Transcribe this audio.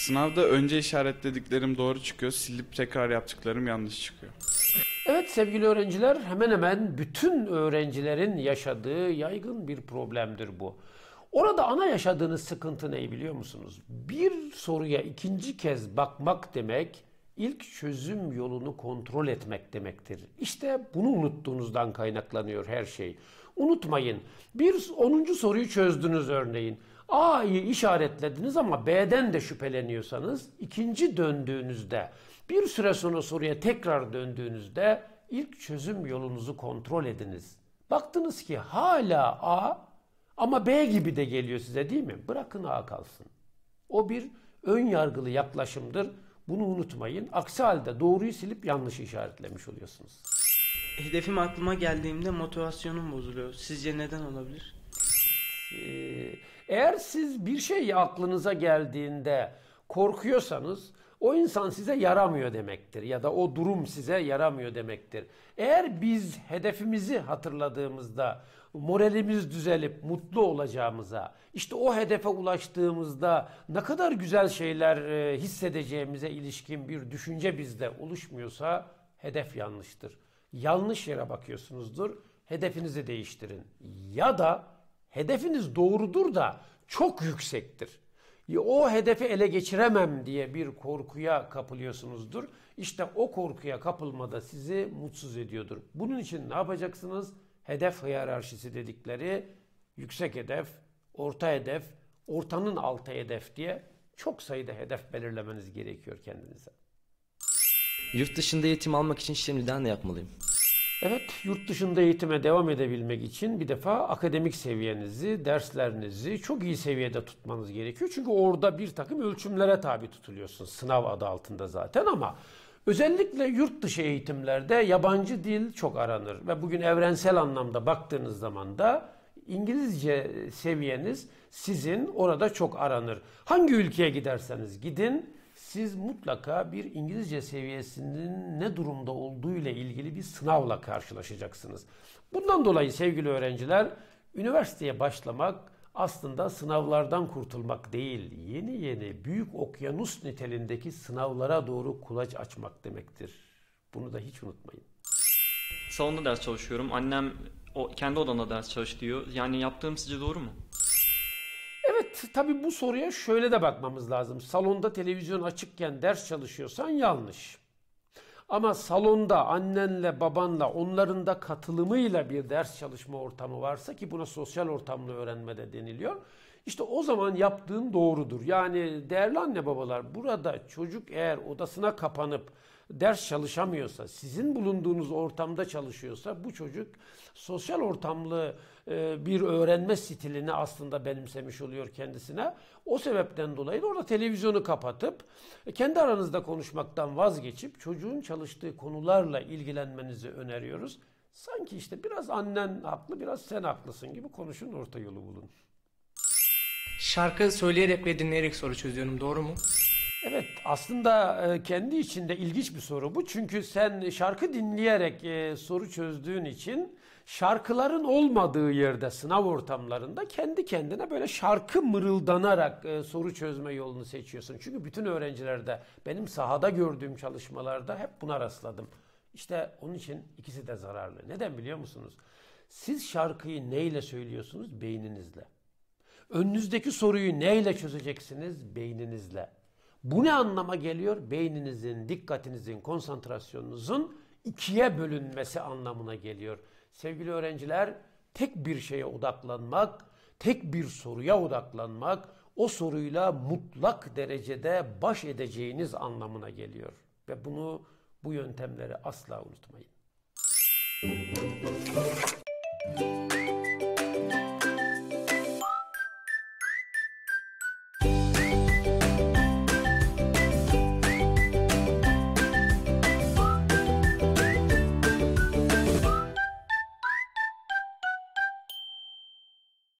Sınavda önce işaretlediklerim doğru çıkıyor, silip tekrar yaptıklarım yanlış çıkıyor. Evet sevgili öğrenciler hemen hemen bütün öğrencilerin yaşadığı yaygın bir problemdir bu. Orada ana yaşadığınız sıkıntı ne biliyor musunuz? Bir soruya ikinci kez bakmak demek ilk çözüm yolunu kontrol etmek demektir. İşte bunu unuttuğunuzdan kaynaklanıyor her şey unutmayın. Bir 10. soruyu çözdünüz örneğin. A'yı işaretlediniz ama B'den de şüpheleniyorsanız ikinci döndüğünüzde bir süre sonra soruya tekrar döndüğünüzde ilk çözüm yolunuzu kontrol ediniz. Baktınız ki hala A ama B gibi de geliyor size değil mi? Bırakın A kalsın. O bir ön yargılı yaklaşımdır. Bunu unutmayın. Aksi halde doğruyu silip yanlış işaretlemiş oluyorsunuz hedefim aklıma geldiğimde motivasyonum bozuluyor. Sizce neden olabilir? Ee, eğer siz bir şey aklınıza geldiğinde korkuyorsanız o insan size yaramıyor demektir ya da o durum size yaramıyor demektir. Eğer biz hedefimizi hatırladığımızda moralimiz düzelip mutlu olacağımıza, işte o hedefe ulaştığımızda ne kadar güzel şeyler e, hissedeceğimize ilişkin bir düşünce bizde oluşmuyorsa hedef yanlıştır yanlış yere bakıyorsunuzdur. Hedefinizi değiştirin. Ya da hedefiniz doğrudur da çok yüksektir. O hedefi ele geçiremem diye bir korkuya kapılıyorsunuzdur. İşte o korkuya kapılmada sizi mutsuz ediyordur. Bunun için ne yapacaksınız? Hedef hiyerarşisi dedikleri yüksek hedef, orta hedef, ortanın altı hedef diye çok sayıda hedef belirlemeniz gerekiyor kendinize. Yurt dışında eğitim almak için şimdiden ne yapmalıyım? Evet, yurt dışında eğitime devam edebilmek için bir defa akademik seviyenizi, derslerinizi çok iyi seviyede tutmanız gerekiyor. Çünkü orada bir takım ölçümlere tabi tutuluyorsun. sınav adı altında zaten ama özellikle yurt dışı eğitimlerde yabancı dil çok aranır ve bugün evrensel anlamda baktığınız zaman da İngilizce seviyeniz sizin orada çok aranır. Hangi ülkeye giderseniz gidin siz mutlaka bir İngilizce seviyesinin ne durumda olduğu ile ilgili bir sınavla karşılaşacaksınız. Bundan dolayı sevgili öğrenciler üniversiteye başlamak aslında sınavlardan kurtulmak değil, yeni yeni büyük okyanus nitelindeki sınavlara doğru kulaç açmak demektir. Bunu da hiç unutmayın. Salonda ders çalışıyorum. Annem o kendi odamda ders çalış diyor. Yani yaptığım sizce doğru mu? Evet tabi bu soruya şöyle de bakmamız lazım. Salonda televizyon açıkken ders çalışıyorsan yanlış. Ama salonda annenle babanla onların da katılımıyla bir ders çalışma ortamı varsa ki buna sosyal ortamlı öğrenme de deniliyor. İşte o zaman yaptığın doğrudur. Yani değerli anne babalar burada çocuk eğer odasına kapanıp ders çalışamıyorsa, sizin bulunduğunuz ortamda çalışıyorsa bu çocuk sosyal ortamlı e, bir öğrenme stilini aslında benimsemiş oluyor kendisine. O sebepten dolayı da orada televizyonu kapatıp e, kendi aranızda konuşmaktan vazgeçip çocuğun çalıştığı konularla ilgilenmenizi öneriyoruz. Sanki işte biraz annen haklı, biraz sen haklısın gibi konuşun orta yolu bulun şarkı söyleyerek ve dinleyerek soru çözüyorum. Doğru mu? Evet aslında e, kendi içinde ilginç bir soru bu. Çünkü sen şarkı dinleyerek e, soru çözdüğün için şarkıların olmadığı yerde sınav ortamlarında kendi kendine böyle şarkı mırıldanarak e, soru çözme yolunu seçiyorsun. Çünkü bütün öğrencilerde benim sahada gördüğüm çalışmalarda hep buna rastladım. İşte onun için ikisi de zararlı. Neden biliyor musunuz? Siz şarkıyı neyle söylüyorsunuz? Beyninizle. Önünüzdeki soruyu neyle çözeceksiniz? Beyninizle. Bu ne anlama geliyor? Beyninizin, dikkatinizin, konsantrasyonunuzun ikiye bölünmesi anlamına geliyor. Sevgili öğrenciler, tek bir şeye odaklanmak, tek bir soruya odaklanmak o soruyla mutlak derecede baş edeceğiniz anlamına geliyor. Ve bunu bu yöntemleri asla unutmayın.